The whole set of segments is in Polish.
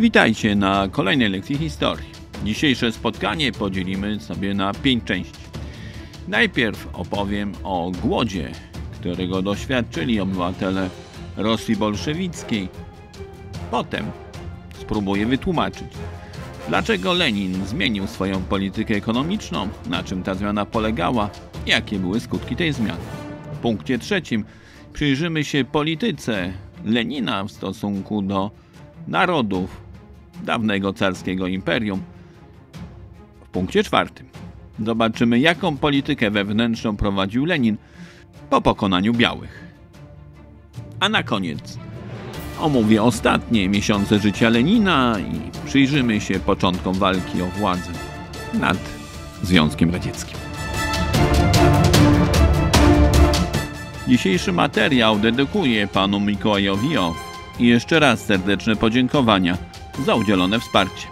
Witajcie na kolejnej lekcji historii. Dzisiejsze spotkanie podzielimy sobie na pięć części. Najpierw opowiem o głodzie, którego doświadczyli obywatele Rosji bolszewickiej. Potem spróbuję wytłumaczyć, dlaczego Lenin zmienił swoją politykę ekonomiczną, na czym ta zmiana polegała, jakie były skutki tej zmiany. W punkcie trzecim przyjrzymy się polityce Lenina w stosunku do narodów dawnego carskiego imperium. W punkcie czwartym zobaczymy, jaką politykę wewnętrzną prowadził Lenin po pokonaniu białych. A na koniec omówię ostatnie miesiące życia Lenina i przyjrzymy się początkom walki o władzę nad Związkiem Radzieckim. Dzisiejszy materiał dedykuję panu Mikołajowi i jeszcze raz serdeczne podziękowania za udzielone wsparcie.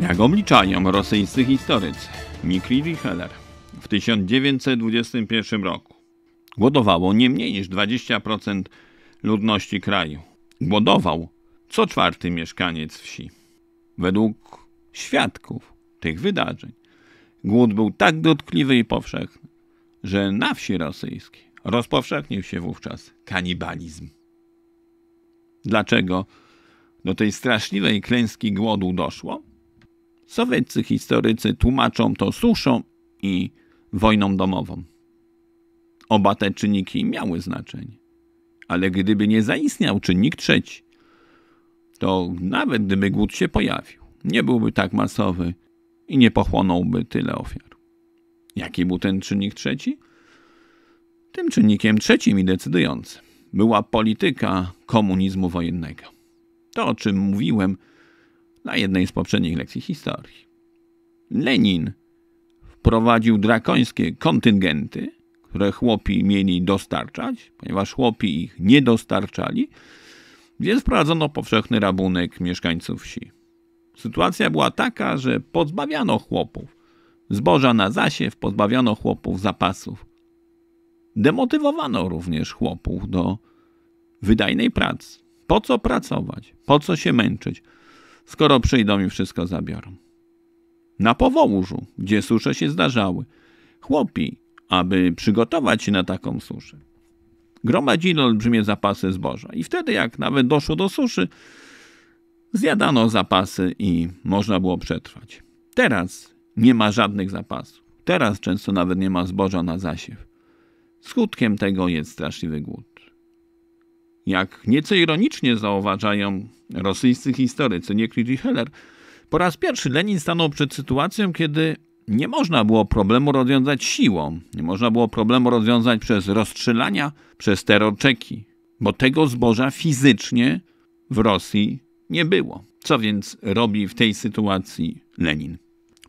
Jak obliczają rosyjscy historycy, Mikli Heller w 1921 roku głodowało nie mniej niż 20% ludności kraju. Głodował co czwarty mieszkaniec wsi. Według świadków tych wydarzeń głód był tak dotkliwy i powszechny, że na wsi rosyjskiej rozpowszechnił się wówczas kanibalizm. Dlaczego do tej straszliwej klęski głodu doszło? Sowieccy historycy tłumaczą to suszą i wojną domową. Oba te czynniki miały znaczenie, ale gdyby nie zaistniał czynnik trzeci, to nawet gdyby głód się pojawił, nie byłby tak masowy i nie pochłonąłby tyle ofiar. Jaki był ten czynnik trzeci? Tym czynnikiem trzecim i decydującym była polityka komunizmu wojennego. To, o czym mówiłem na jednej z poprzednich lekcji historii. Lenin wprowadził drakońskie kontyngenty, które chłopi mieli dostarczać, ponieważ chłopi ich nie dostarczali, więc wprowadzono powszechny rabunek mieszkańców wsi. Sytuacja była taka, że pozbawiano chłopów zboża na zasiew, pozbawiano chłopów zapasów. Demotywowano również chłopów do wydajnej pracy. Po co pracować? Po co się męczyć, skoro przyjdą i wszystko zabiorą? Na powołużu, gdzie susze się zdarzały, chłopi, aby przygotować się na taką suszę, gromadzili olbrzymie zapasy zboża. I wtedy, jak nawet doszło do suszy, zjadano zapasy i można było przetrwać. Teraz nie ma żadnych zapasów. Teraz często nawet nie ma zboża na zasiew. Skutkiem tego jest straszliwy głód. Jak nieco ironicznie zauważają rosyjscy historycy, niektórzy Heller, po raz pierwszy Lenin stanął przed sytuacją, kiedy nie można było problemu rozwiązać siłą, nie można było problemu rozwiązać przez rozstrzelania, przez terrorczeki, bo tego zboża fizycznie w Rosji nie było. Co więc robi w tej sytuacji Lenin?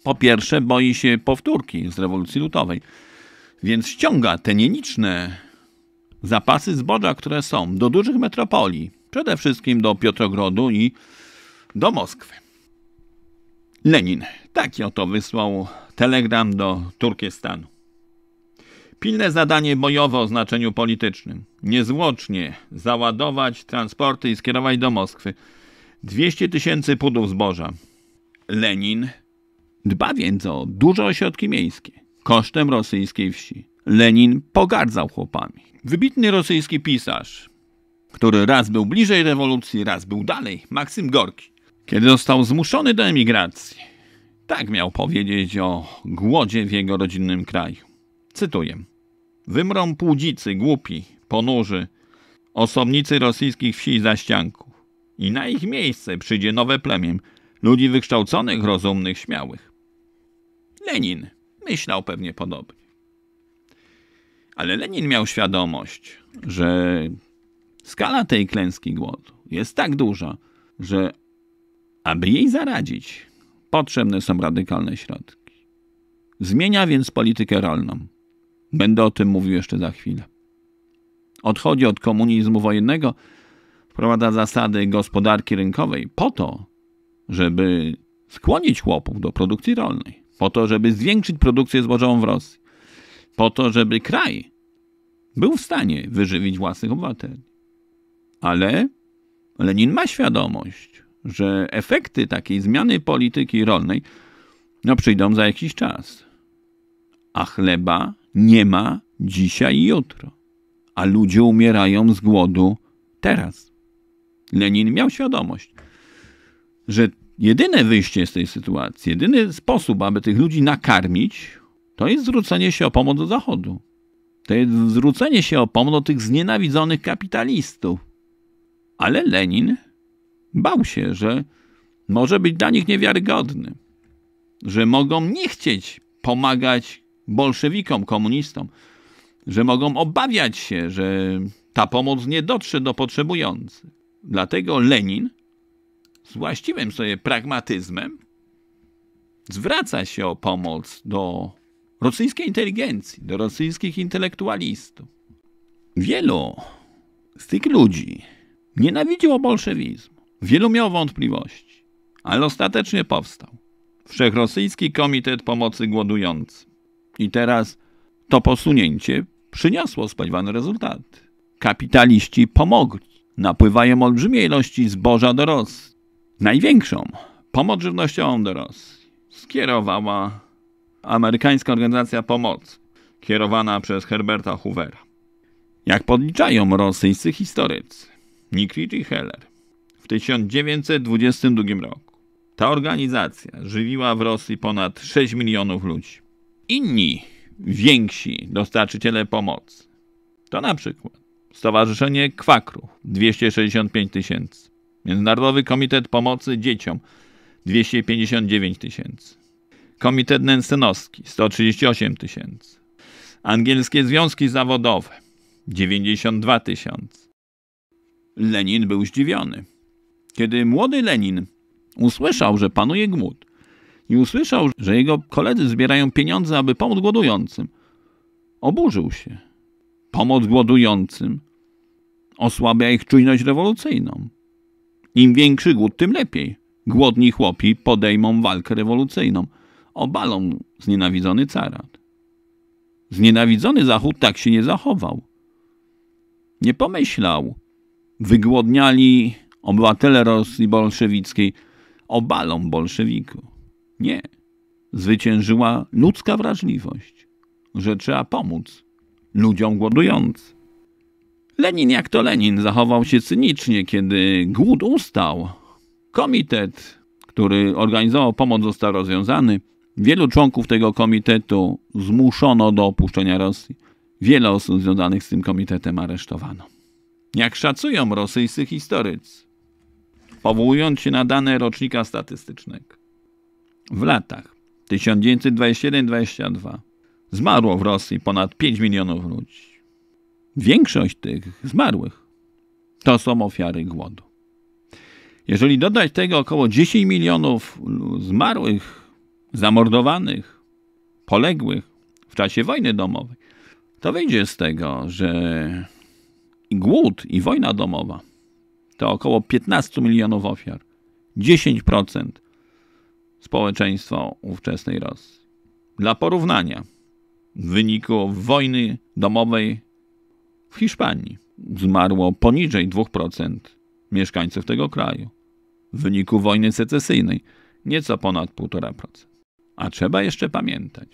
Po pierwsze, boi się powtórki z rewolucji lutowej, więc ściąga te nieliczne zapasy zboża, które są do dużych metropolii, przede wszystkim do Piotrogrodu i do Moskwy. Lenin taki oto wysłał telegram do Turkestanu. Pilne zadanie bojowe o znaczeniu politycznym. Niezłocznie załadować transporty i skierować do Moskwy 200 tysięcy pudów zboża. Lenin dba więc o duże ośrodki miejskie kosztem rosyjskiej wsi. Lenin pogardzał chłopami. Wybitny rosyjski pisarz, który raz był bliżej rewolucji, raz był dalej, Maksym Gorki, kiedy został zmuszony do emigracji, tak miał powiedzieć o głodzie w jego rodzinnym kraju. Cytuję. Wymrą płudzicy, głupi, ponurzy, osobnicy rosyjskich wsi i zaścianków. I na ich miejsce przyjdzie nowe plemię, ludzi wykształconych, rozumnych, śmiałych. Lenin myślał pewnie podobnie. Ale Lenin miał świadomość, że skala tej klęski głodu jest tak duża, że aby jej zaradzić, potrzebne są radykalne środki. Zmienia więc politykę rolną. Będę o tym mówił jeszcze za chwilę. Odchodzi od komunizmu wojennego, wprowadza zasady gospodarki rynkowej po to, żeby skłonić chłopów do produkcji rolnej, po to, żeby zwiększyć produkcję zbożową w Rosji, po to, żeby kraj był w stanie wyżywić własnych obywateli. Ale Lenin ma świadomość, że efekty takiej zmiany polityki rolnej no, przyjdą za jakiś czas. A chleba nie ma dzisiaj i jutro. A ludzie umierają z głodu teraz. Lenin miał świadomość, że jedyne wyjście z tej sytuacji, jedyny sposób, aby tych ludzi nakarmić, to jest zwrócenie się o pomoc do Zachodu to jest zwrócenie się o pomno tych znienawidzonych kapitalistów. Ale Lenin bał się, że może być dla nich niewiarygodny, że mogą nie chcieć pomagać bolszewikom, komunistom, że mogą obawiać się, że ta pomoc nie dotrze do potrzebujących. Dlatego Lenin z właściwym sobie pragmatyzmem zwraca się o pomoc do rosyjskiej inteligencji, do rosyjskich intelektualistów. Wielu z tych ludzi nienawidziło bolszewizmu. Wielu miało wątpliwości, ale ostatecznie powstał Wszechrosyjski Komitet Pomocy Głodującym. I teraz to posunięcie przyniosło spodziewane rezultaty. Kapitaliści pomogli. Napływają olbrzymie ilości zboża do Rosji. Największą pomoc żywnościową do Rosji skierowała Amerykańska Organizacja Pomocy, kierowana przez Herberta Hoovera. Jak podliczają rosyjscy historycy Nikrit i Heller, w 1922 roku ta organizacja żywiła w Rosji ponad 6 milionów ludzi. Inni, więksi dostarczyciele pomocy to na przykład Stowarzyszenie Kwakrów 265 tysięcy, Międzynarodowy Komitet Pomocy Dzieciom 259 tysięcy, Komitet Nęstenowski 138 tysięcy. Angielskie związki zawodowe 92 tysiące. Lenin był zdziwiony. Kiedy młody Lenin usłyszał, że panuje głód i usłyszał, że jego koledzy zbierają pieniądze, aby pomóc głodującym, oburzył się. Pomoc głodującym osłabia ich czujność rewolucyjną. Im większy głód, tym lepiej. Głodni chłopi podejmą walkę rewolucyjną – obalą znienawidzony carat. Znienawidzony Zachód tak się nie zachował. Nie pomyślał, wygłodniali obywatele Rosji bolszewickiej, obalą bolszewiku. Nie. Zwyciężyła ludzka wrażliwość, że trzeba pomóc ludziom głodującym. Lenin, jak to Lenin, zachował się cynicznie, kiedy głód ustał. Komitet, który organizował pomoc, został rozwiązany. Wielu członków tego komitetu zmuszono do opuszczenia Rosji. Wiele osób związanych z tym komitetem aresztowano. Jak szacują rosyjscy historycy, powołując się na dane rocznika statystycznego, w latach 1921-22 zmarło w Rosji ponad 5 milionów ludzi. Większość tych zmarłych to są ofiary głodu. Jeżeli dodać tego około 10 milionów zmarłych zamordowanych, poległych w czasie wojny domowej, to wyjdzie z tego, że i głód i wojna domowa to około 15 milionów ofiar, 10% społeczeństwa ówczesnej Rosji. Dla porównania, w wyniku wojny domowej w Hiszpanii zmarło poniżej 2% mieszkańców tego kraju. W wyniku wojny secesyjnej nieco ponad 1,5%. A trzeba jeszcze pamiętać,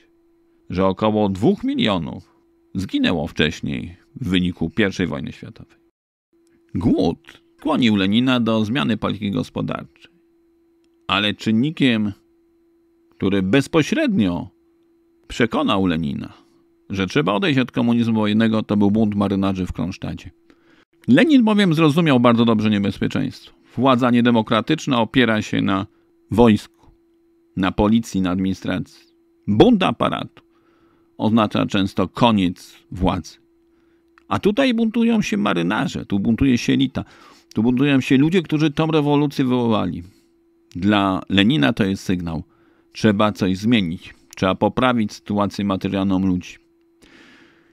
że około 2 milionów zginęło wcześniej w wyniku I wojny światowej. Głód skłonił Lenina do zmiany polityki gospodarczej, ale czynnikiem, który bezpośrednio przekonał Lenina, że trzeba odejść od komunizmu wojennego, to był bunt marynarzy w Kronsztadzie. Lenin bowiem zrozumiał bardzo dobrze niebezpieczeństwo. Władza niedemokratyczna opiera się na wojsku na policji, na administracji. Bunt aparatu oznacza często koniec władzy. A tutaj buntują się marynarze, tu buntuje się elita, tu buntują się ludzie, którzy tą rewolucję wywołali. Dla Lenina to jest sygnał. Trzeba coś zmienić. Trzeba poprawić sytuację materialną ludzi.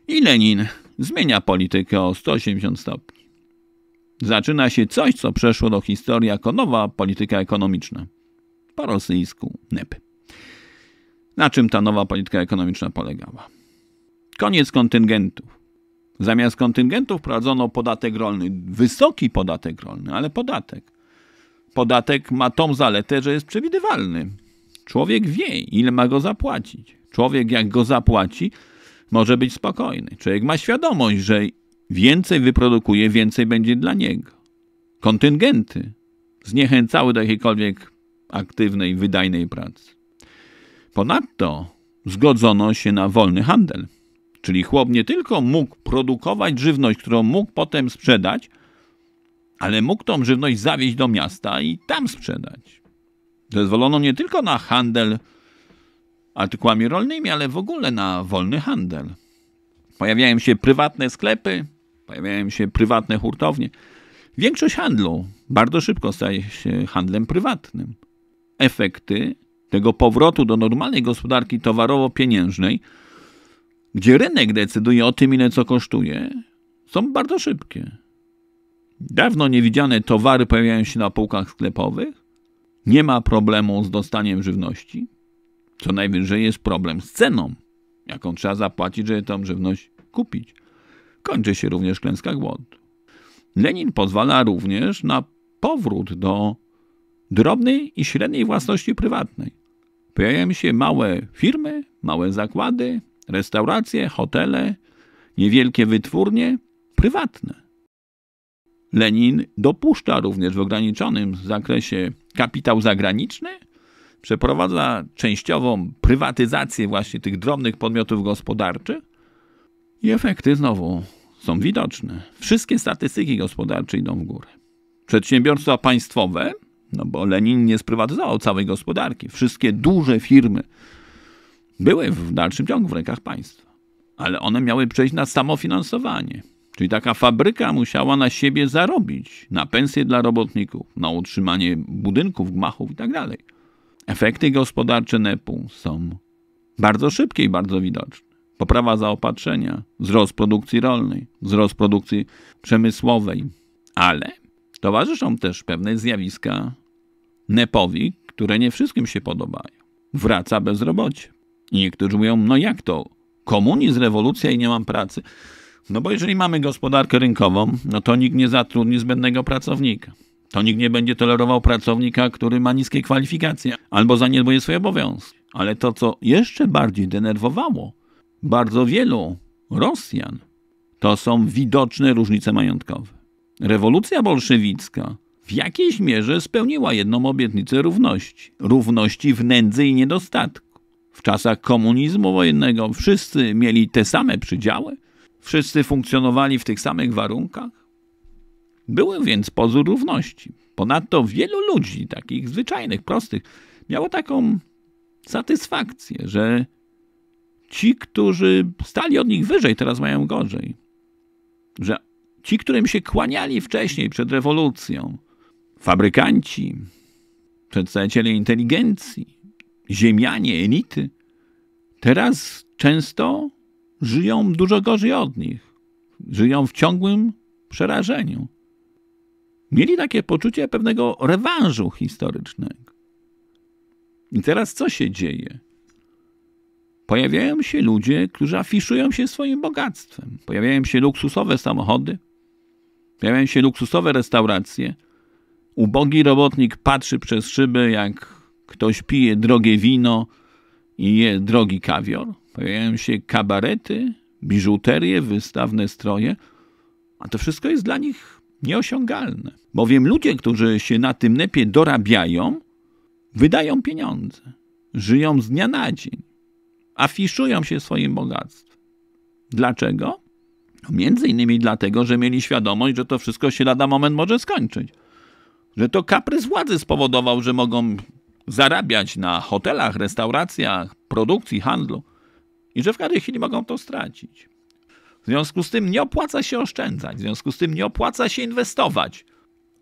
I Lenin zmienia politykę o 180 stopni. Zaczyna się coś, co przeszło do historii jako nowa polityka ekonomiczna po rosyjsku NEP. Na czym ta nowa polityka ekonomiczna polegała? Koniec kontyngentów. Zamiast kontyngentów wprowadzono podatek rolny, wysoki podatek rolny, ale podatek. Podatek ma tą zaletę, że jest przewidywalny. Człowiek wie, ile ma go zapłacić. Człowiek, jak go zapłaci, może być spokojny. Człowiek ma świadomość, że więcej wyprodukuje, więcej będzie dla niego. Kontyngenty zniechęcały do jakiejkolwiek aktywnej, wydajnej pracy. Ponadto zgodzono się na wolny handel, czyli chłop nie tylko mógł produkować żywność, którą mógł potem sprzedać, ale mógł tą żywność zawieźć do miasta i tam sprzedać. Zezwolono nie tylko na handel artykułami rolnymi, ale w ogóle na wolny handel. Pojawiają się prywatne sklepy, pojawiają się prywatne hurtownie. Większość handlu bardzo szybko staje się handlem prywatnym efekty tego powrotu do normalnej gospodarki towarowo-pieniężnej, gdzie rynek decyduje o tym, ile co kosztuje, są bardzo szybkie. Dawno niewidziane towary pojawiają się na półkach sklepowych, nie ma problemu z dostaniem żywności, co najwyżej jest problem z ceną, jaką trzeba zapłacić, żeby tą żywność kupić. Kończy się również klęska głodu. Lenin pozwala również na powrót do drobnej i średniej własności prywatnej. Pojawiają się małe firmy, małe zakłady, restauracje, hotele, niewielkie wytwórnie prywatne. Lenin dopuszcza również w ograniczonym zakresie kapitał zagraniczny, przeprowadza częściową prywatyzację właśnie tych drobnych podmiotów gospodarczych i efekty znowu są widoczne. Wszystkie statystyki gospodarcze idą w górę. Przedsiębiorstwa państwowe no bo Lenin nie sprywatyzował całej gospodarki. Wszystkie duże firmy były w dalszym ciągu w rękach państwa, ale one miały przejść na samofinansowanie. Czyli taka fabryka musiała na siebie zarobić, na pensje dla robotników, na utrzymanie budynków, gmachów itd. Tak Efekty gospodarcze NEP-u są bardzo szybkie i bardzo widoczne. Poprawa zaopatrzenia, wzrost produkcji rolnej, wzrost produkcji przemysłowej, ale towarzyszą też pewne zjawiska Nepowi, które nie wszystkim się podobają. Wraca bezrobocie. I niektórzy mówią, no jak to? Komunizm, rewolucja i nie mam pracy. No bo jeżeli mamy gospodarkę rynkową, no to nikt nie zatrudni zbędnego pracownika. To nikt nie będzie tolerował pracownika, który ma niskie kwalifikacje albo zaniedbuje swoje obowiązki. Ale to, co jeszcze bardziej denerwowało bardzo wielu Rosjan, to są widoczne różnice majątkowe. Rewolucja bolszewicka w jakiejś mierze spełniła jedną obietnicę równości. Równości w nędzy i niedostatku. W czasach komunizmu wojennego wszyscy mieli te same przydziały, wszyscy funkcjonowali w tych samych warunkach. Były więc pozór równości. Ponadto wielu ludzi, takich zwyczajnych, prostych, miało taką satysfakcję, że ci, którzy stali od nich wyżej, teraz mają gorzej. Że ci, którym się kłaniali wcześniej przed rewolucją, fabrykanci, przedstawiciele inteligencji, ziemianie, elity, teraz często żyją dużo gorzej od nich. Żyją w ciągłym przerażeniu. Mieli takie poczucie pewnego rewanżu historycznego. I teraz co się dzieje? Pojawiają się ludzie, którzy afiszują się swoim bogactwem. Pojawiają się luksusowe samochody, pojawiają się luksusowe restauracje, Ubogi robotnik patrzy przez szybę, jak ktoś pije drogie wino i je drogi kawior. Pojawiają się kabarety, biżuterie, wystawne stroje, a to wszystko jest dla nich nieosiągalne. Bowiem ludzie, którzy się na tym nepie dorabiają, wydają pieniądze, żyją z dnia na dzień, afiszują się swoim bogactwem. Dlaczego? No, między innymi dlatego, że mieli świadomość, że to wszystko się lada moment może skończyć że to kaprys władzy spowodował, że mogą zarabiać na hotelach, restauracjach, produkcji, handlu i że w każdej chwili mogą to stracić. W związku z tym nie opłaca się oszczędzać, w związku z tym nie opłaca się inwestować.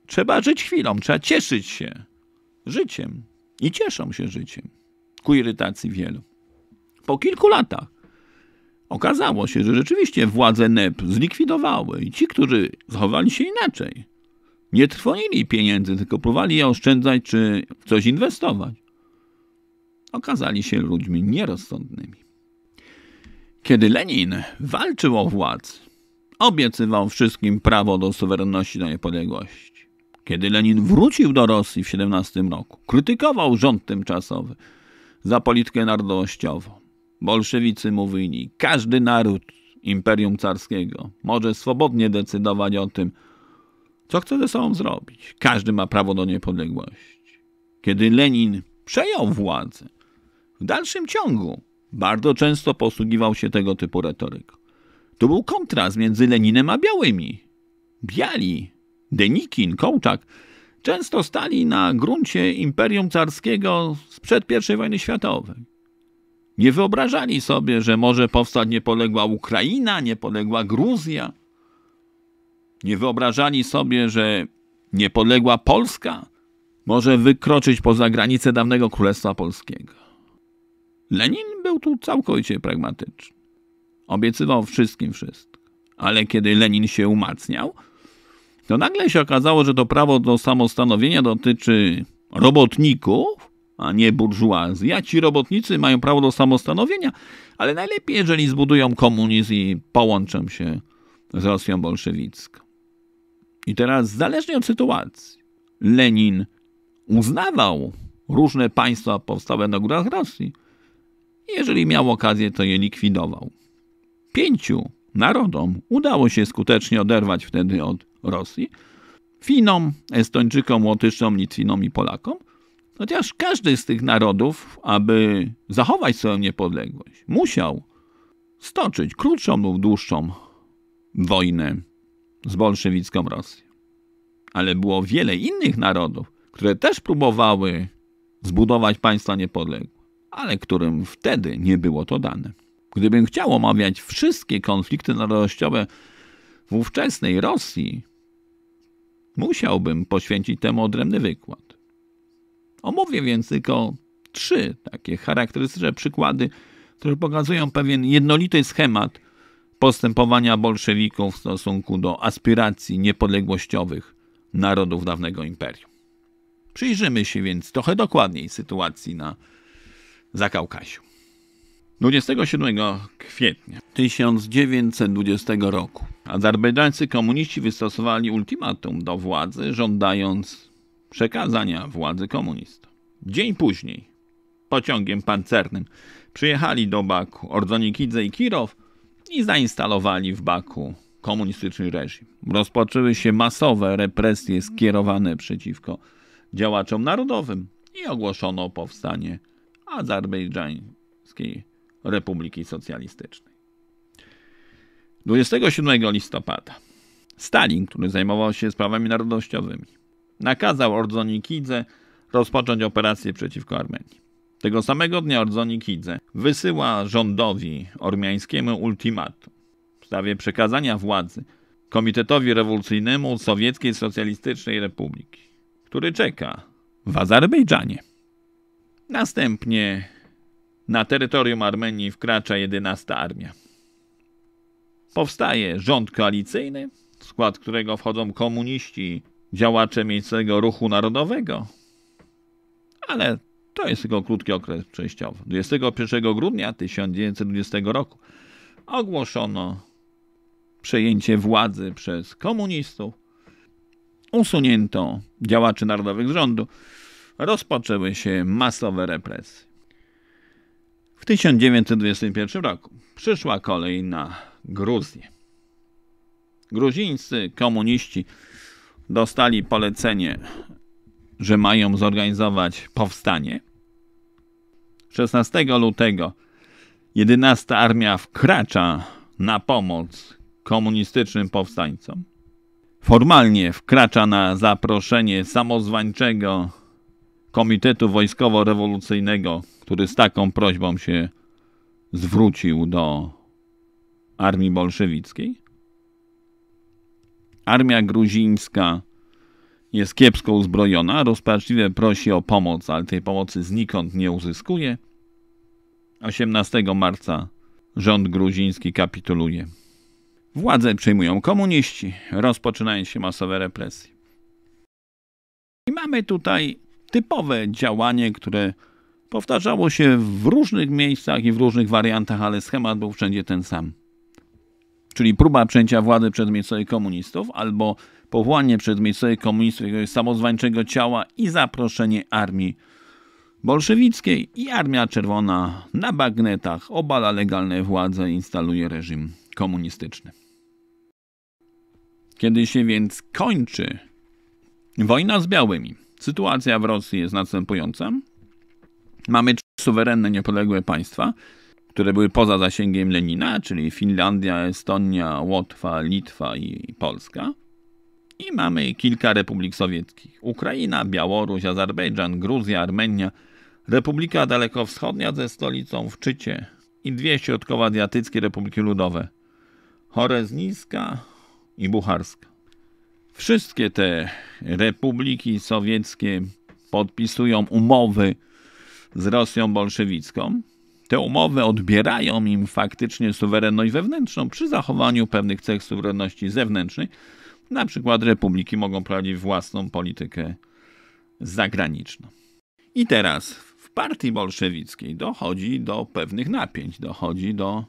Trzeba żyć chwilą, trzeba cieszyć się życiem i cieszą się życiem, ku irytacji wielu. Po kilku latach okazało się, że rzeczywiście władze NEP zlikwidowały i ci, którzy zachowali się inaczej, nie trwonili pieniędzy, tylko próbowali je oszczędzać czy w coś inwestować. Okazali się ludźmi nierozsądnymi. Kiedy Lenin walczył o władzę, obiecywał wszystkim prawo do suwerenności, do niepodległości. Kiedy Lenin wrócił do Rosji w 17 roku, krytykował rząd tymczasowy za politykę narodowościową. Bolszewicy mówili, każdy naród imperium carskiego może swobodnie decydować o tym, co chce ze sobą zrobić? Każdy ma prawo do niepodległości. Kiedy Lenin przejął władzę, w dalszym ciągu bardzo często posługiwał się tego typu retoryką. To był kontrast między Leninem a białymi. Biali, Denikin, Kołczak często stali na gruncie Imperium Carskiego sprzed I wojny światowej. Nie wyobrażali sobie, że może powstać niepodległa Ukraina, niepodległa Gruzja – nie wyobrażali sobie, że niepodległa Polska może wykroczyć poza granice dawnego Królestwa Polskiego. Lenin był tu całkowicie pragmatyczny. Obiecywał wszystkim wszystko. Ale kiedy Lenin się umacniał, to nagle się okazało, że to prawo do samostanowienia dotyczy robotników, a nie burżuazji. A ci robotnicy mają prawo do samostanowienia, ale najlepiej, jeżeli zbudują komunizm i połączą się z Rosją bolszewicką. I teraz, zależnie od sytuacji, Lenin uznawał różne państwa powstałe na górach Rosji. Jeżeli miał okazję, to je likwidował. Pięciu narodom udało się skutecznie oderwać wtedy od Rosji. Finom, Estończykom, Łotyszom, Litwinom i Polakom. Chociaż każdy z tych narodów, aby zachować swoją niepodległość, musiał stoczyć krótszą lub dłuższą wojnę z bolszewicką Rosją. Ale było wiele innych narodów, które też próbowały zbudować państwa niepodległe, ale którym wtedy nie było to dane. Gdybym chciał omawiać wszystkie konflikty narodowościowe w ówczesnej Rosji, musiałbym poświęcić temu odrębny wykład. Omówię więc tylko trzy takie charakterystyczne przykłady, które pokazują pewien jednolity schemat postępowania bolszewików w stosunku do aspiracji niepodległościowych narodów dawnego imperium. Przyjrzymy się więc trochę dokładniej sytuacji na Zakaukasiu. 27 kwietnia 1920 roku Azerbejdżańscy komuniści wystosowali ultimatum do władzy, żądając przekazania władzy komunistom. Dzień później pociągiem pancernym przyjechali do Baku Ordzonikidze i Kirow, i zainstalowali w Baku komunistyczny reżim. Rozpoczęły się masowe represje skierowane przeciwko działaczom narodowym i ogłoszono powstanie Azerbejdżańskiej Republiki Socjalistycznej. 27 listopada Stalin, który zajmował się sprawami narodowościowymi, nakazał Ordzonikidze rozpocząć operację przeciwko Armenii. Tego samego dnia Ordzonikidze wysyła rządowi ormiańskiemu ultimatum w sprawie przekazania władzy Komitetowi Rewolucyjnemu Sowieckiej Socjalistycznej Republiki, który czeka w Azerbejdżanie. Następnie na terytorium Armenii wkracza 11 Armia. Powstaje rząd koalicyjny, w skład którego wchodzą komuniści, działacze miejscowego ruchu narodowego, ale to jest tylko krótki okres przejściowy. 21 grudnia 1920 roku ogłoszono przejęcie władzy przez komunistów. Usunięto działaczy narodowych z rządu. Rozpoczęły się masowe represje. W 1921 roku przyszła kolej na Gruzję. Gruzińscy komuniści dostali polecenie że mają zorganizować powstanie. 16 lutego 11 Armia wkracza na pomoc komunistycznym powstańcom. Formalnie wkracza na zaproszenie samozwańczego Komitetu Wojskowo-Rewolucyjnego, który z taką prośbą się zwrócił do armii bolszewickiej. Armia gruzińska jest kiepsko uzbrojona, rozpaczliwie prosi o pomoc, ale tej pomocy znikąd nie uzyskuje. 18 marca rząd gruziński kapituluje. Władzę przejmują komuniści, rozpoczynają się masowe represje. I mamy tutaj typowe działanie, które powtarzało się w różnych miejscach i w różnych wariantach, ale schemat był wszędzie ten sam. Czyli próba przejęcia władzy przez miejscowych komunistów albo powołanie przez miejscowych komunistów jakiegoś samozwańczego ciała i zaproszenie armii bolszewickiej i Armia Czerwona na bagnetach obala legalne władze i instaluje reżim komunistyczny. Kiedy się więc kończy wojna z białymi, sytuacja w Rosji jest następująca. Mamy trzy suwerenne, niepodległe państwa, które były poza zasięgiem Lenina, czyli Finlandia, Estonia, Łotwa, Litwa i Polska. I mamy kilka republik sowieckich. Ukraina, Białoruś, Azerbejdżan, Gruzja, Armenia, Republika Dalekowschodnia ze stolicą w Czycie i dwie środkowoazjatyckie republiki ludowe. Chorezniska i Bucharska. Wszystkie te republiki sowieckie podpisują umowy z Rosją bolszewicką. Te umowy odbierają im faktycznie suwerenność wewnętrzną przy zachowaniu pewnych cech suwerenności zewnętrznej, na przykład republiki mogą prowadzić własną politykę zagraniczną. I teraz w partii bolszewickiej dochodzi do pewnych napięć, dochodzi do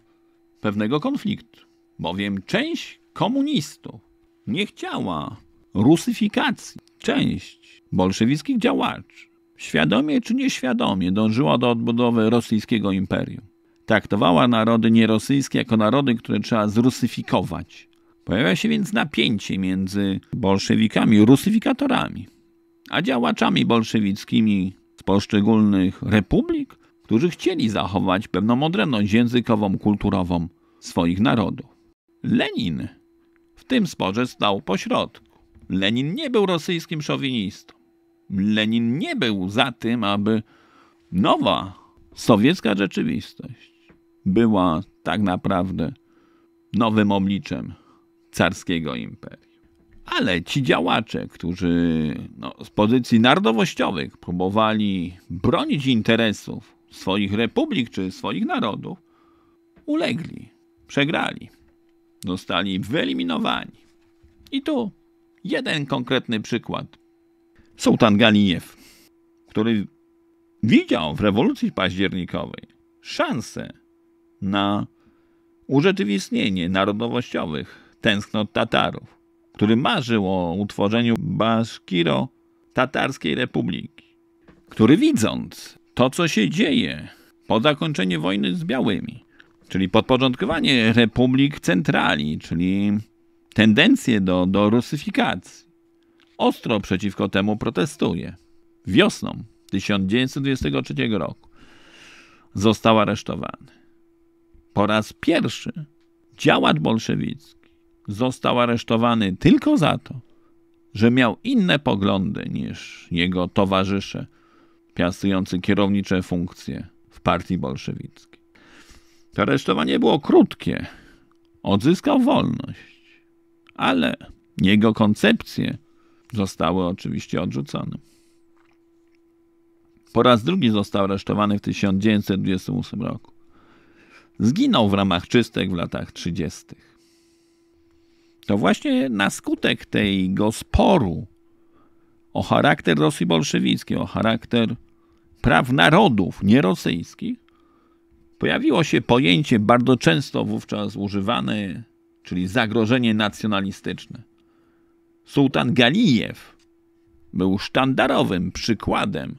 pewnego konfliktu, bowiem część komunistów nie chciała rusyfikacji. Część bolszewickich działaczy, świadomie czy nieświadomie, dążyła do odbudowy rosyjskiego imperium. Traktowała narody nierosyjskie jako narody, które trzeba zrusyfikować Pojawia się więc napięcie między bolszewikami, rusyfikatorami, a działaczami bolszewickimi z poszczególnych republik, którzy chcieli zachować pewną odrębność językową, kulturową swoich narodów. Lenin w tym sporze stał pośrodku. Lenin nie był rosyjskim szowinistą. Lenin nie był za tym, aby nowa sowiecka rzeczywistość była tak naprawdę nowym obliczem carskiego imperium. Ale ci działacze, którzy no, z pozycji narodowościowych próbowali bronić interesów swoich republik czy swoich narodów, ulegli, przegrali, zostali wyeliminowani. I tu jeden konkretny przykład. Sultan Galijew, który widział w rewolucji październikowej szansę na urzeczywistnienie narodowościowych tęsknot Tatarów, który marzył o utworzeniu Baszkiro-Tatarskiej Republiki, który widząc to, co się dzieje po zakończeniu wojny z Białymi, czyli podporządkowanie republik centrali, czyli tendencję do, do rusyfikacji, ostro przeciwko temu protestuje. Wiosną 1923 roku został aresztowany. Po raz pierwszy działacz bolszewicki został aresztowany tylko za to, że miał inne poglądy niż jego towarzysze piastujący kierownicze funkcje w partii bolszewickiej. To aresztowanie było krótkie. Odzyskał wolność, ale jego koncepcje zostały oczywiście odrzucone. Po raz drugi został aresztowany w 1928 roku. Zginął w ramach czystek w latach 30 to no właśnie na skutek tego sporu o charakter Rosji bolszewickiej, o charakter praw narodów nierosyjskich, pojawiło się pojęcie bardzo często wówczas używane, czyli zagrożenie nacjonalistyczne. Sułtan Galijew był sztandarowym przykładem,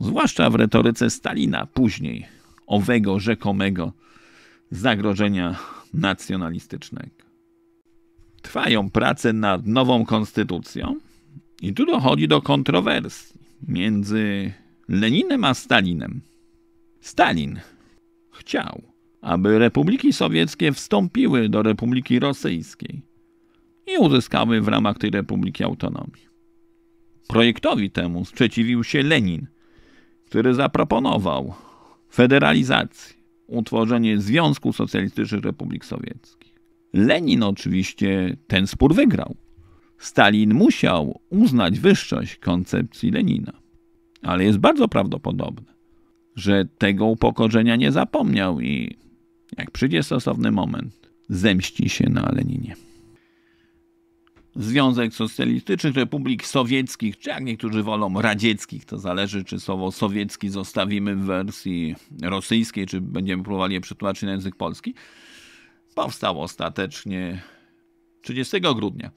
zwłaszcza w retoryce Stalina później, owego rzekomego zagrożenia nacjonalistycznego. Trwają prace nad nową konstytucją i tu dochodzi do kontrowersji między Leninem a Stalinem. Stalin chciał, aby republiki sowieckie wstąpiły do Republiki Rosyjskiej i uzyskały w ramach tej republiki autonomię. Projektowi temu sprzeciwił się Lenin, który zaproponował federalizację, utworzenie Związku Socjalistycznych Republik Sowieckich. Lenin oczywiście ten spór wygrał. Stalin musiał uznać wyższość koncepcji Lenina. Ale jest bardzo prawdopodobne, że tego upokorzenia nie zapomniał i jak przyjdzie stosowny moment, zemści się na Leninie. Związek Socjalistycznych Republik Sowieckich, czy jak niektórzy wolą, radzieckich, to zależy, czy słowo sowiecki zostawimy w wersji rosyjskiej, czy będziemy próbowali je przetłumaczyć na język polski powstał ostatecznie 30 grudnia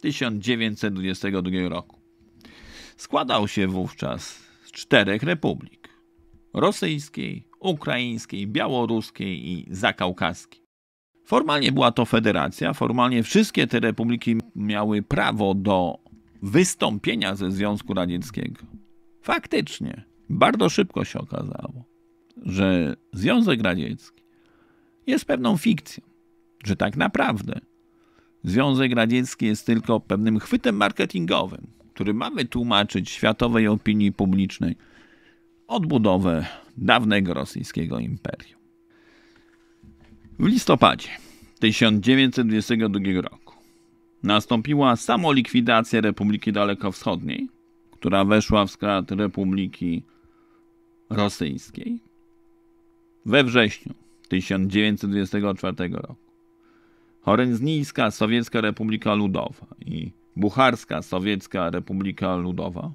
1922 roku. Składał się wówczas z czterech republik: rosyjskiej, ukraińskiej, białoruskiej i zakaukaskiej. Formalnie była to federacja, formalnie wszystkie te republiki miały prawo do wystąpienia ze Związku Radzieckiego. Faktycznie, bardzo szybko się okazało, że Związek Radziecki jest pewną fikcją że tak naprawdę Związek Radziecki jest tylko pewnym chwytem marketingowym, który ma wytłumaczyć światowej opinii publicznej odbudowę dawnego rosyjskiego imperium. W listopadzie 1922 roku nastąpiła samolikwidacja Republiki Dalekowschodniej, która weszła w skład Republiki Rosyjskiej we wrześniu 1924 roku. Orędznijska Sowiecka Republika Ludowa i Bucharska Sowiecka Republika Ludowa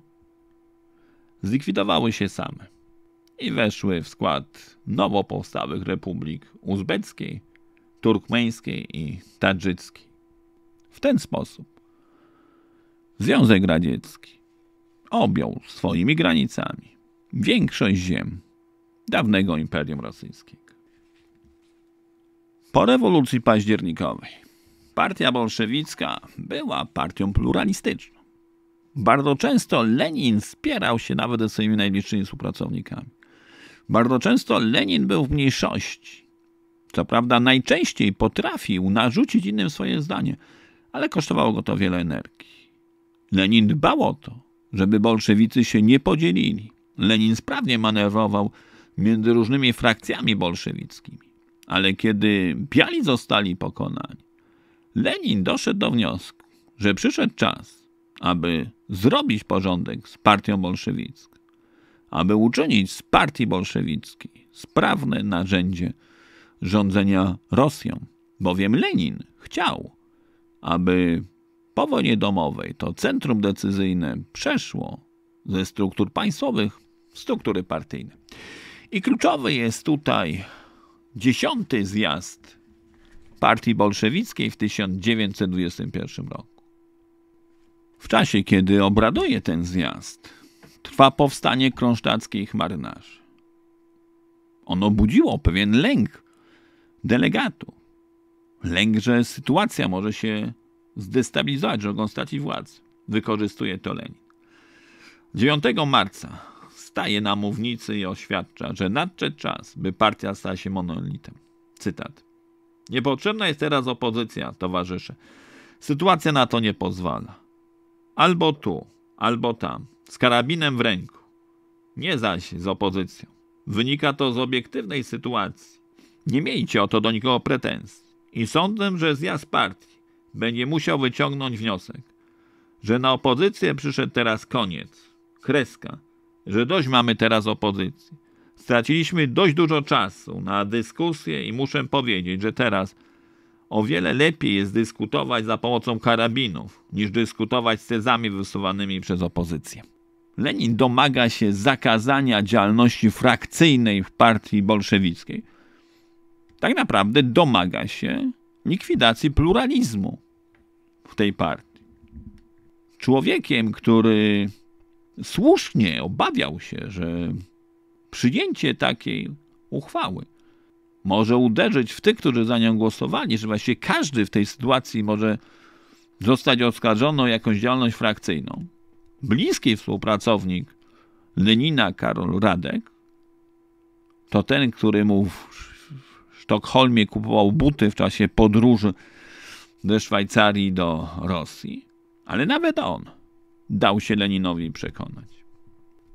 zlikwidowały się same i weszły w skład nowo powstałych republik uzbeckiej, turkmeńskiej i tadżyckiej. W ten sposób Związek Radziecki objął swoimi granicami większość ziem dawnego Imperium Rosyjskiego. Po rewolucji październikowej partia bolszewicka była partią pluralistyczną. Bardzo często Lenin spierał się nawet ze swoimi najbliższymi współpracownikami. Bardzo często Lenin był w mniejszości. Co prawda najczęściej potrafił narzucić innym swoje zdanie, ale kosztowało go to wiele energii. Lenin dbał o to, żeby bolszewicy się nie podzielili. Lenin sprawnie manewrował między różnymi frakcjami bolszewickimi. Ale kiedy biali zostali pokonani, Lenin doszedł do wniosku, że przyszedł czas, aby zrobić porządek z partią bolszewicką, aby uczynić z partii bolszewickiej sprawne narzędzie rządzenia Rosją, bowiem Lenin chciał, aby po wojnie domowej to centrum decyzyjne przeszło ze struktur państwowych w struktury partyjne. I kluczowy jest tutaj dziesiąty zjazd partii bolszewickiej w 1921 roku. W czasie, kiedy obraduje ten zjazd, trwa powstanie kronsztadckich marynarzy. Ono budziło pewien lęk delegatu. Lęk, że sytuacja może się zdestabilizować, że mogą stracić władzę. Wykorzystuje to Lenin. 9 marca staje na mównicy i oświadcza, że nadszedł czas, by partia stała się monolitem. Cytat. Niepotrzebna jest teraz opozycja, towarzysze. Sytuacja na to nie pozwala. Albo tu, albo tam, z karabinem w ręku. Nie zaś z opozycją. Wynika to z obiektywnej sytuacji. Nie miejcie o to do nikogo pretensji. I sądzę, że zjazd partii będzie musiał wyciągnąć wniosek, że na opozycję przyszedł teraz koniec, kreska że dość mamy teraz opozycji. Straciliśmy dość dużo czasu na dyskusję i muszę powiedzieć, że teraz o wiele lepiej jest dyskutować za pomocą karabinów, niż dyskutować z tezami wysuwanymi przez opozycję. Lenin domaga się zakazania działalności frakcyjnej w partii bolszewickiej. Tak naprawdę domaga się likwidacji pluralizmu w tej partii. Człowiekiem, który słusznie obawiał się, że przyjęcie takiej uchwały może uderzyć w tych, którzy za nią głosowali, że właściwie każdy w tej sytuacji może zostać oskarżony o jakąś działalność frakcyjną. Bliski współpracownik Lenina, Karol Radek, to ten, który mu w Sztokholmie kupował buty w czasie podróży ze Szwajcarii do Rosji, ale nawet on dał się Leninowi przekonać.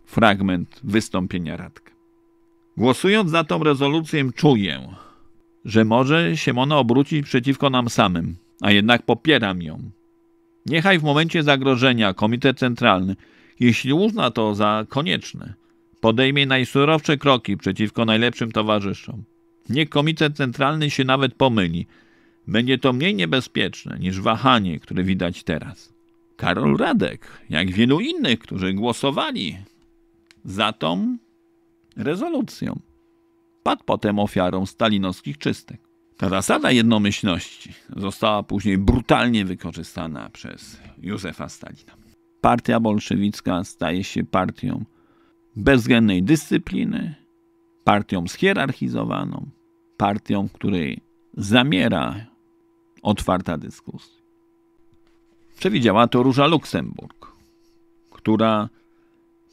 Fragment wystąpienia Radka. Głosując za tą rezolucję, czuję, że może się ona obrócić przeciwko nam samym, a jednak popieram ją. Niechaj w momencie zagrożenia Komitet Centralny, jeśli uzna to za konieczne, podejmie najsurowsze kroki przeciwko najlepszym towarzyszom. Niech Komitet Centralny się nawet pomyli. Będzie to mniej niebezpieczne niż wahanie, które widać teraz. Karol Radek, jak wielu innych, którzy głosowali za tą rezolucją, padł potem ofiarą stalinowskich czystek. Ta zasada jednomyślności została później brutalnie wykorzystana przez Józefa Stalina. Partia bolszewicka staje się partią bezwzględnej dyscypliny, partią schierarchizowaną, partią, w której zamiera otwarta dyskusja. Przewidziała to Róża Luksemburg, która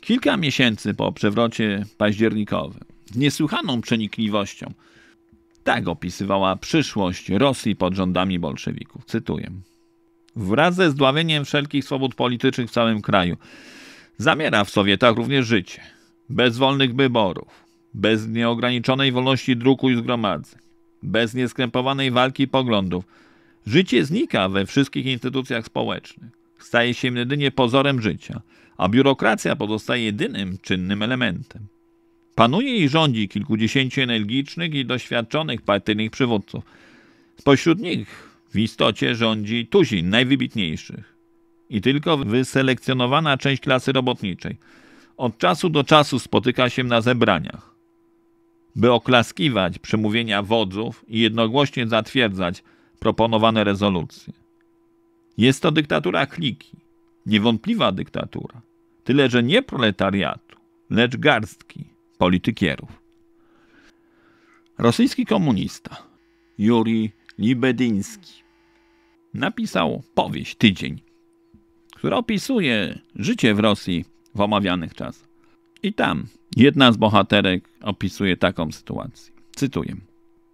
kilka miesięcy po przewrocie październikowym z niesłychaną przenikliwością tak opisywała przyszłość Rosji pod rządami bolszewików. Cytuję. Wraz ze zdławieniem wszelkich swobód politycznych w całym kraju zamiera w Sowietach również życie. Bez wolnych wyborów, bez nieograniczonej wolności druku i zgromadzeń, bez nieskrępowanej walki poglądów – Życie znika we wszystkich instytucjach społecznych. Staje się jedynie pozorem życia, a biurokracja pozostaje jedynym czynnym elementem. Panuje i rządzi kilkudziesięciu energicznych i doświadczonych partyjnych przywódców. Spośród nich w istocie rządzi tuzin najwybitniejszych. I tylko wyselekcjonowana część klasy robotniczej od czasu do czasu spotyka się na zebraniach, by oklaskiwać przemówienia wodzów i jednogłośnie zatwierdzać, proponowane rezolucje. Jest to dyktatura kliki, niewątpliwa dyktatura, tyle że nie proletariatu, lecz garstki politykierów. Rosyjski komunista Juri Libedyński napisał powieść Tydzień, która opisuje życie w Rosji w omawianych czasach. I tam jedna z bohaterek opisuje taką sytuację. Cytuję.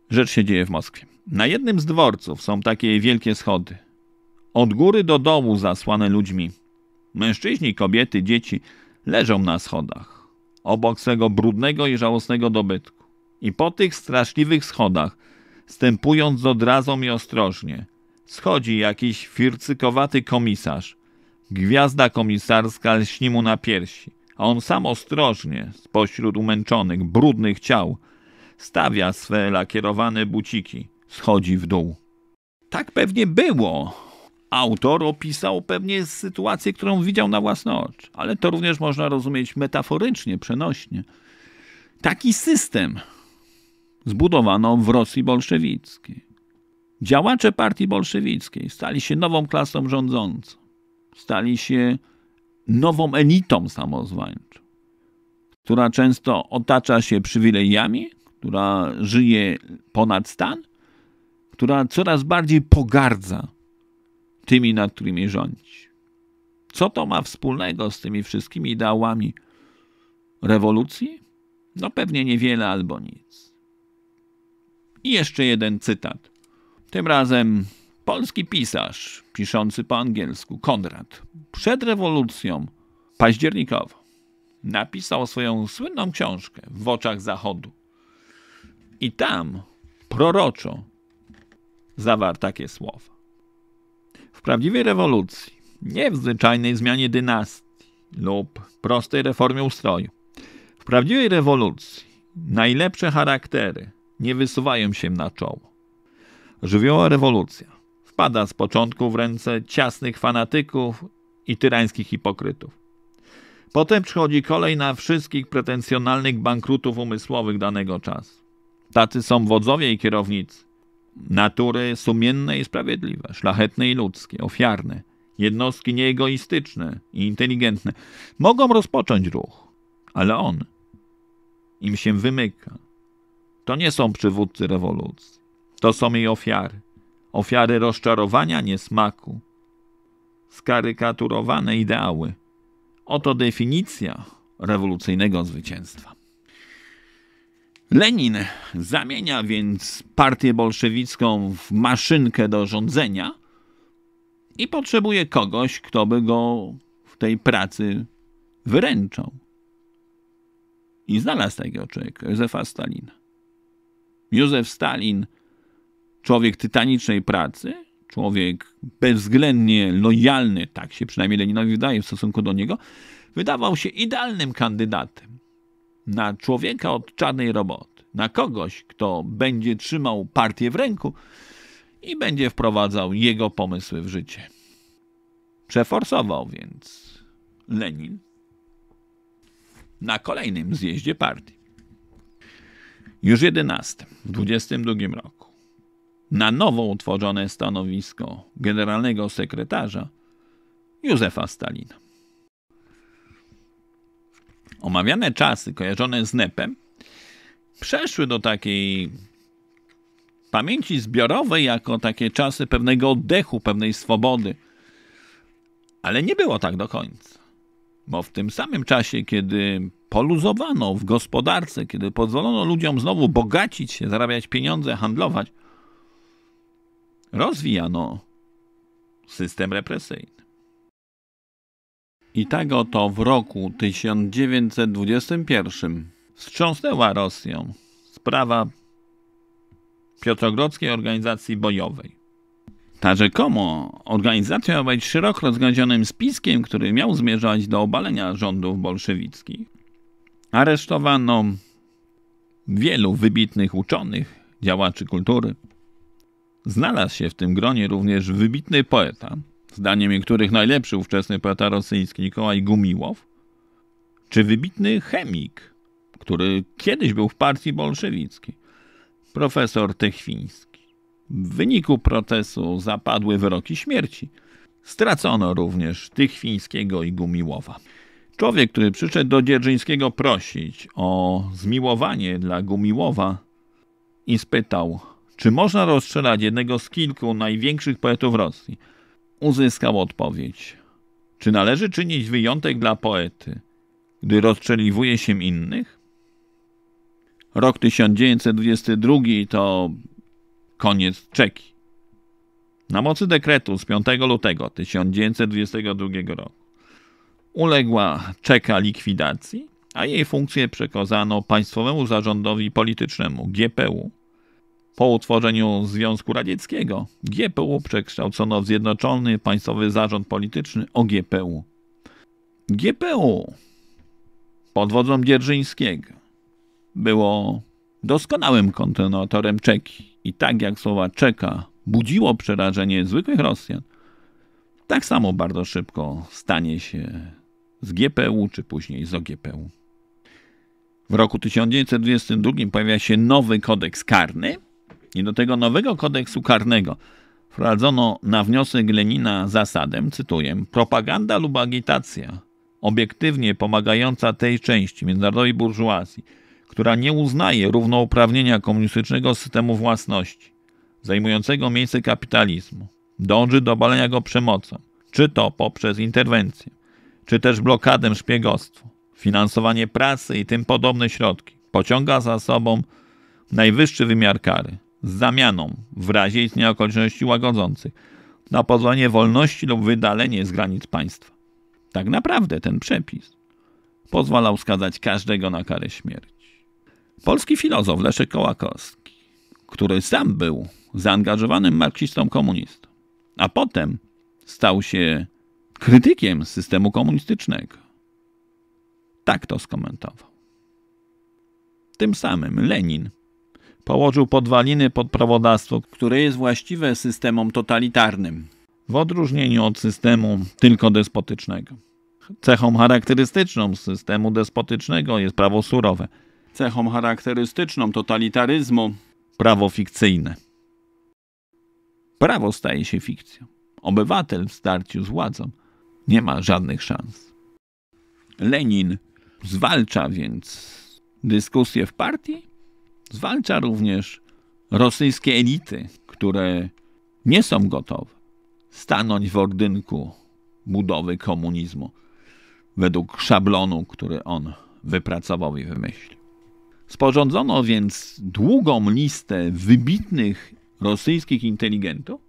Rzecz się dzieje w Moskwie. Na jednym z dworców są takie wielkie schody. Od góry do dołu zasłane ludźmi. Mężczyźni, kobiety, dzieci leżą na schodach, obok swego brudnego i żałosnego dobytku. I po tych straszliwych schodach, stępując z odrazą i ostrożnie, schodzi jakiś fircykowaty komisarz. Gwiazda komisarska lśni mu na piersi, a on sam ostrożnie, spośród umęczonych, brudnych ciał, stawia swe lakierowane buciki – schodzi w dół. Tak pewnie było. Autor opisał pewnie sytuację, którą widział na własne oczy, ale to również można rozumieć metaforycznie, przenośnie. Taki system zbudowano w Rosji bolszewickiej. Działacze partii bolszewickiej stali się nową klasą rządzącą, stali się nową elitą samozwańczą, która często otacza się przywilejami, która żyje ponad stan – która coraz bardziej pogardza tymi, nad którymi rządzi. Co to ma wspólnego z tymi wszystkimi ideałami rewolucji? No pewnie niewiele albo nic. I jeszcze jeden cytat. Tym razem polski pisarz, piszący po angielsku, Konrad, przed rewolucją październikowo napisał swoją słynną książkę W oczach Zachodu. I tam proroczo zawarł takie słowa. W prawdziwej rewolucji, nie w zwyczajnej zmianie dynastii lub prostej reformie ustroju, w prawdziwej rewolucji najlepsze charaktery nie wysuwają się na czoło. Żywioła rewolucja wpada z początku w ręce ciasnych fanatyków i tyrańskich hipokrytów. Potem przychodzi kolej na wszystkich pretensjonalnych bankrutów umysłowych danego czasu. Tacy są wodzowie i kierownicy, natury sumienne i sprawiedliwe, szlachetne i ludzkie, ofiarne, jednostki nieegoistyczne i inteligentne mogą rozpocząć ruch, ale on im się wymyka. To nie są przywódcy rewolucji, to są jej ofiary. Ofiary rozczarowania, niesmaku, skarykaturowane ideały. Oto definicja rewolucyjnego zwycięstwa. Lenin zamienia więc partię bolszewicką w maszynkę do rządzenia i potrzebuje kogoś, kto by go w tej pracy wyręczał. I znalazł takiego człowieka, Józefa Stalina. Józef Stalin, człowiek tytanicznej pracy, człowiek bezwzględnie lojalny, tak się przynajmniej Leninowi wydaje w stosunku do niego, wydawał się idealnym kandydatem na człowieka od czarnej roboty, na kogoś, kto będzie trzymał partię w ręku i będzie wprowadzał jego pomysły w życie. Przeforsował więc Lenin na kolejnym zjeździe partii. Już 11, w 22 roku, na nowo utworzone stanowisko generalnego sekretarza Józefa Stalina. Omawiane czasy kojarzone z NEP-em przeszły do takiej pamięci zbiorowej jako takie czasy pewnego oddechu, pewnej swobody. Ale nie było tak do końca. Bo w tym samym czasie, kiedy poluzowano w gospodarce, kiedy pozwolono ludziom znowu bogacić się, zarabiać pieniądze, handlować, rozwijano system represyjny. I tak oto w roku 1921 wstrząsnęła Rosją sprawa Piotrowskiej Organizacji Bojowej. Ta rzekomo organizacja ma być szeroko rozgadzionym spiskiem, który miał zmierzać do obalenia rządów bolszewickich. Aresztowano wielu wybitnych uczonych, działaczy kultury. Znalazł się w tym gronie również wybitny poeta, zdaniem niektórych najlepszy ówczesny poeta rosyjski Nikołaj Gumiłow, czy wybitny chemik, który kiedyś był w partii bolszewickiej, profesor Techwiński. W wyniku procesu zapadły wyroki śmierci. Stracono również Tychwińskiego i Gumiłowa. Człowiek, który przyszedł do Dzierżyńskiego prosić o zmiłowanie dla Gumiłowa i spytał, czy można rozstrzelać jednego z kilku największych poetów Rosji – uzyskał odpowiedź. Czy należy czynić wyjątek dla poety, gdy rozczeliwuje się innych? Rok 1922 to koniec Czeki. Na mocy dekretu z 5 lutego 1922 roku uległa Czeka likwidacji, a jej funkcję przekazano Państwowemu Zarządowi Politycznemu GPU po utworzeniu Związku Radzieckiego GPU przekształcono w Zjednoczony Państwowy Zarząd Polityczny OGPU. GPU pod wodzą Dzierżyńskiego było doskonałym kontynuatorem Czeki i tak jak słowa Czeka budziło przerażenie zwykłych Rosjan, tak samo bardzo szybko stanie się z GPU czy później z OGPU. W roku 1922 pojawia się nowy kodeks karny – i do tego nowego kodeksu karnego wprowadzono na wniosek Lenina zasadę, cytuję, propaganda lub agitacja obiektywnie pomagająca tej części międzynarodowej burżuazji, która nie uznaje równouprawnienia komunistycznego systemu własności, zajmującego miejsce kapitalizmu, dąży do balenia go przemocą, czy to poprzez interwencję, czy też blokadę szpiegostwo, finansowanie pracy i tym podobne środki, pociąga za sobą najwyższy wymiar kary, z zamianą w razie istnienia okoliczności łagodzących na pozwolenie wolności lub wydalenie z granic państwa. Tak naprawdę ten przepis pozwalał skazać każdego na karę śmierci. Polski filozof Leszek Kołakowski, który sam był zaangażowanym marksistą komunistą, a potem stał się krytykiem systemu komunistycznego, tak to skomentował. Tym samym Lenin Położył podwaliny pod prawodawstwo, które jest właściwe systemom totalitarnym, w odróżnieniu od systemu tylko despotycznego. Cechą charakterystyczną systemu despotycznego jest prawo surowe. Cechą charakterystyczną totalitaryzmu prawo fikcyjne. Prawo staje się fikcją. Obywatel w starciu z władzą nie ma żadnych szans. Lenin zwalcza więc dyskusję w partii Zwalcza również rosyjskie elity, które nie są gotowe stanąć w ordynku budowy komunizmu według szablonu, który on wypracował i wymyślił. Sporządzono więc długą listę wybitnych rosyjskich inteligentów,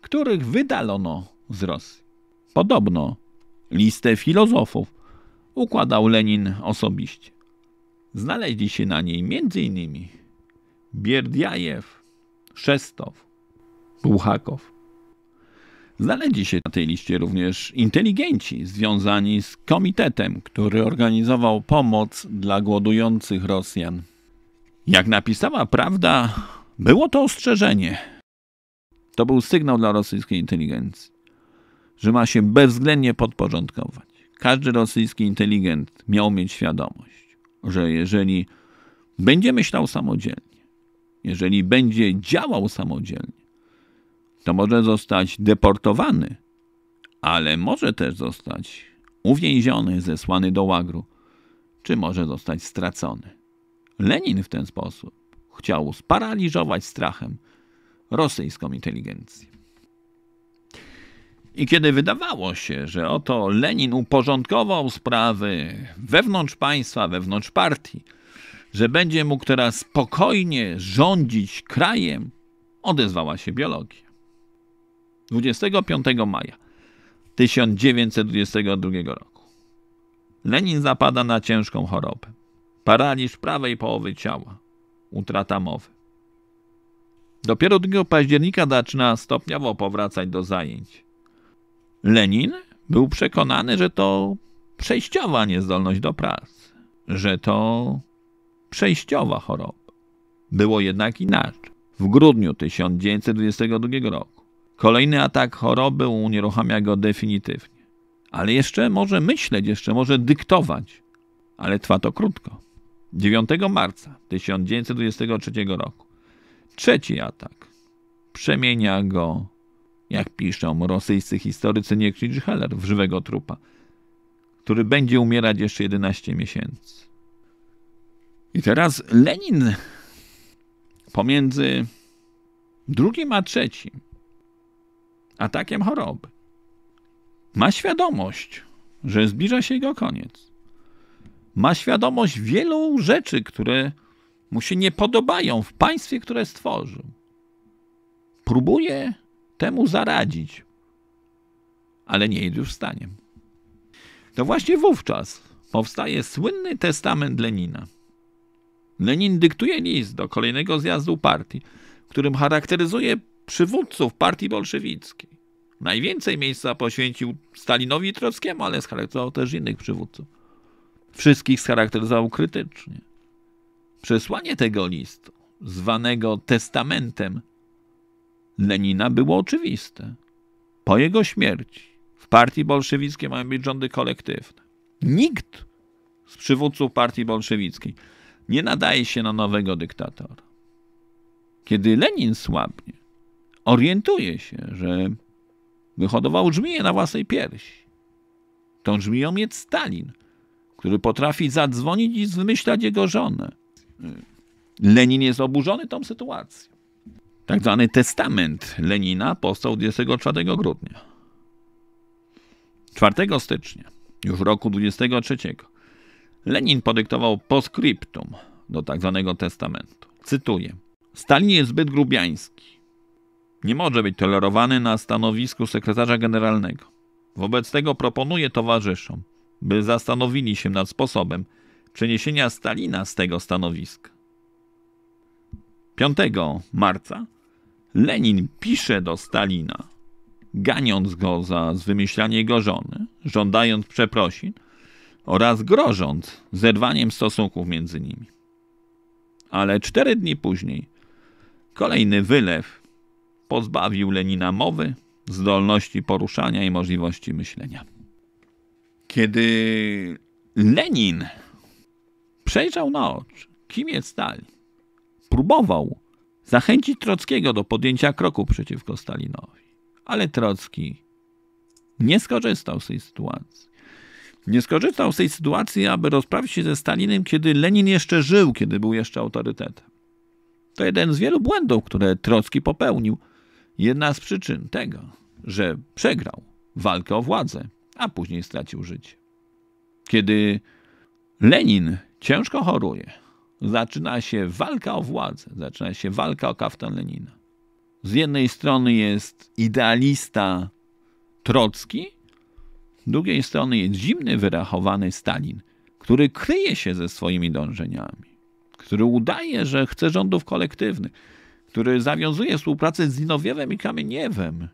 których wydalono z Rosji. Podobno listę filozofów układał Lenin osobiście. Znaleźli się na niej m.in. Bierdjajew, Szestow, Buchakow. Znaleźli się na tej liście również inteligenci związani z komitetem, który organizował pomoc dla głodujących Rosjan. Jak napisała prawda, było to ostrzeżenie. To był sygnał dla rosyjskiej inteligencji, że ma się bezwzględnie podporządkować. Każdy rosyjski inteligent miał mieć świadomość że jeżeli będzie myślał samodzielnie, jeżeli będzie działał samodzielnie, to może zostać deportowany, ale może też zostać uwięziony, zesłany do łagru, czy może zostać stracony. Lenin w ten sposób chciał sparaliżować strachem rosyjską inteligencję. I kiedy wydawało się, że oto Lenin uporządkował sprawy wewnątrz państwa, wewnątrz partii, że będzie mógł teraz spokojnie rządzić krajem, odezwała się biologia. 25 maja 1922 roku Lenin zapada na ciężką chorobę. Paraliż prawej połowy ciała, utrata mowy. Dopiero 2 października zaczyna stopniowo powracać do zajęć. Lenin był przekonany, że to przejściowa niezdolność do pracy, że to przejściowa choroba. Było jednak inaczej. W grudniu 1922 roku kolejny atak choroby unieruchamia go definitywnie. Ale jeszcze może myśleć, jeszcze może dyktować, ale trwa to krótko. 9 marca 1923 roku trzeci atak przemienia go jak piszą rosyjscy historycy, nie krzycz Heller w żywego trupa, który będzie umierać jeszcze 11 miesięcy. I teraz Lenin pomiędzy drugim a trzecim atakiem choroby ma świadomość, że zbliża się jego koniec. Ma świadomość wielu rzeczy, które mu się nie podobają w państwie, które stworzył. Próbuje temu zaradzić, ale nie jest już w stanie. To właśnie wówczas powstaje słynny testament Lenina. Lenin dyktuje list do kolejnego zjazdu partii, którym charakteryzuje przywódców partii bolszewickiej. Najwięcej miejsca poświęcił Stalinowi i Trockiemu, ale scharakteryzował też innych przywódców. Wszystkich scharakteryzował krytycznie. Przesłanie tego listu, zwanego testamentem, Lenina było oczywiste. Po jego śmierci w partii bolszewickiej mają być rządy kolektywne. Nikt z przywódców partii bolszewickiej nie nadaje się na nowego dyktatora. Kiedy Lenin słabnie, orientuje się, że wyhodował żmiję na własnej piersi. Tą żmiją jest Stalin, który potrafi zadzwonić i wymyślać jego żonę. Lenin jest oburzony tą sytuacją tak zwany testament Lenina powstał 24 grudnia. 4 stycznia, już roku 23, Lenin podyktował postscriptum do tak zwanego testamentu. Cytuję. Stalin jest zbyt grubiański. Nie może być tolerowany na stanowisku sekretarza generalnego. Wobec tego proponuję towarzyszom, by zastanowili się nad sposobem przeniesienia Stalina z tego stanowiska. 5 marca Lenin pisze do Stalina, ganiąc go za wymyślanie jego żony, żądając przeprosin oraz grożąc zerwaniem stosunków między nimi. Ale cztery dni później kolejny wylew pozbawił Lenina mowy, zdolności poruszania i możliwości myślenia. Kiedy Lenin przejrzał na oczy, kim jest Stalin, próbował zachęcić Trockiego do podjęcia kroku przeciwko Stalinowi. Ale Trocki nie skorzystał z tej sytuacji. Nie skorzystał z tej sytuacji, aby rozprawić się ze Stalinem, kiedy Lenin jeszcze żył, kiedy był jeszcze autorytetem. To jeden z wielu błędów, które Trocki popełnił. Jedna z przyczyn tego, że przegrał walkę o władzę, a później stracił życie. Kiedy Lenin ciężko choruje, zaczyna się walka o władzę, zaczyna się walka o kaftan Lenina. Z jednej strony jest idealista Trocki, z drugiej strony jest zimny, wyrachowany Stalin, który kryje się ze swoimi dążeniami, który udaje, że chce rządów kolektywnych, który zawiązuje współpracę z Zinowiewem i Kamieniewem,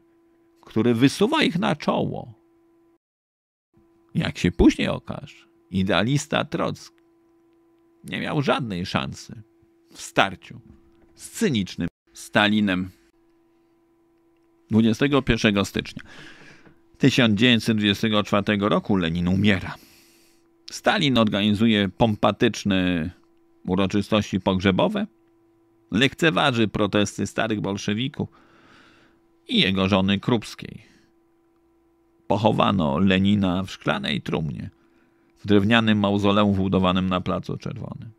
który wysuwa ich na czoło. Jak się później okaże, idealista Trocki nie miał żadnej szansy w starciu z cynicznym Stalinem 21 stycznia 1924 roku Lenin umiera. Stalin organizuje pompatyczne uroczystości pogrzebowe, lekceważy protesty starych bolszewików i jego żony Krupskiej. Pochowano Lenina w szklanej trumnie drewnianym mauzoleum wbudowanym na Placu Czerwonym.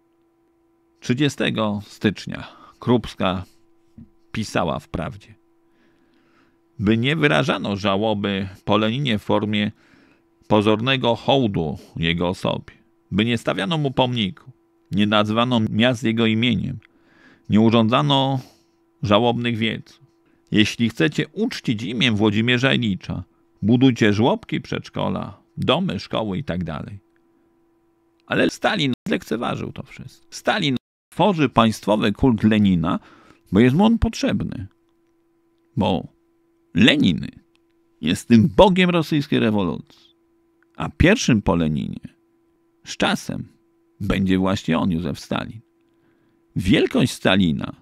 30 stycznia Krupska pisała wprawdzie, by nie wyrażano żałoby po Leninie w formie pozornego hołdu jego osobie, by nie stawiano mu pomniku, nie nazwano miast jego imieniem, nie urządzano żałobnych wiec. Jeśli chcecie uczcić imię Włodzimierza Ilicza, budujcie żłobki, przedszkola, domy, szkoły itd. Tak ale Stalin lekceważył to wszystko. Stalin tworzy państwowy kult Lenina, bo jest mu on potrzebny. Bo Lenin jest tym bogiem rosyjskiej rewolucji. A pierwszym po Leninie z czasem będzie właśnie on, Józef Stalin. Wielkość Stalina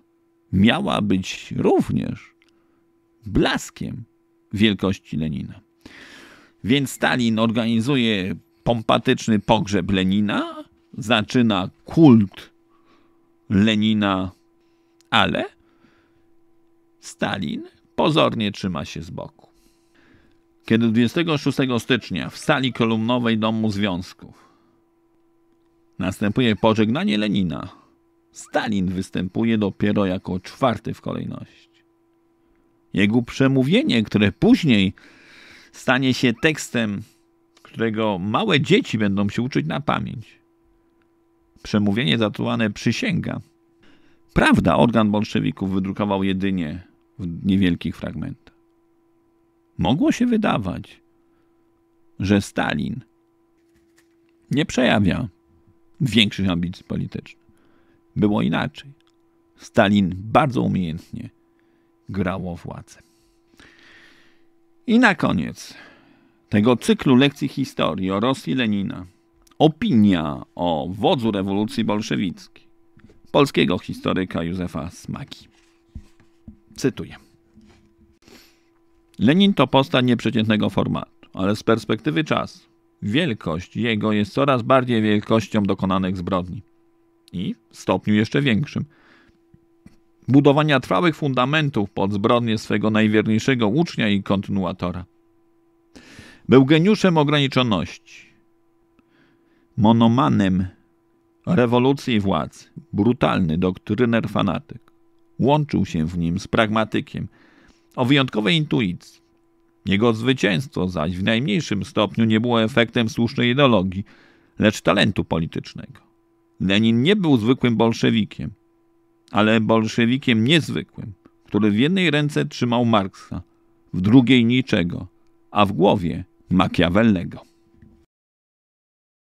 miała być również blaskiem wielkości Lenina. Więc Stalin organizuje pompatyczny pogrzeb Lenina, zaczyna kult Lenina, ale Stalin pozornie trzyma się z boku. Kiedy 26 stycznia w sali kolumnowej Domu Związków następuje pożegnanie Lenina, Stalin występuje dopiero jako czwarty w kolejności. Jego przemówienie, które później stanie się tekstem którego małe dzieci będą się uczyć na pamięć. Przemówienie zatułane przysięga. Prawda, organ bolszewików wydrukował jedynie w niewielkich fragmentach. Mogło się wydawać, że Stalin nie przejawia większych ambicji politycznych. Było inaczej. Stalin bardzo umiejętnie grało władzę. I na koniec tego cyklu lekcji historii o Rosji Lenina opinia o wodzu rewolucji bolszewickiej polskiego historyka Józefa Smaki. Cytuję. Lenin to postać nieprzeciętnego formatu, ale z perspektywy czasu wielkość jego jest coraz bardziej wielkością dokonanych zbrodni i w stopniu jeszcze większym. Budowania trwałych fundamentów pod zbrodnie swego najwierniejszego ucznia i kontynuatora – był geniuszem ograniczoności, monomanem rewolucji i władzy, brutalny doktryner fanatyk. Łączył się w nim z pragmatykiem o wyjątkowej intuicji. Jego zwycięstwo zaś w najmniejszym stopniu nie było efektem słusznej ideologii, lecz talentu politycznego. Lenin nie był zwykłym bolszewikiem, ale bolszewikiem niezwykłym, który w jednej ręce trzymał Marksa, w drugiej niczego, a w głowie Machiavellego.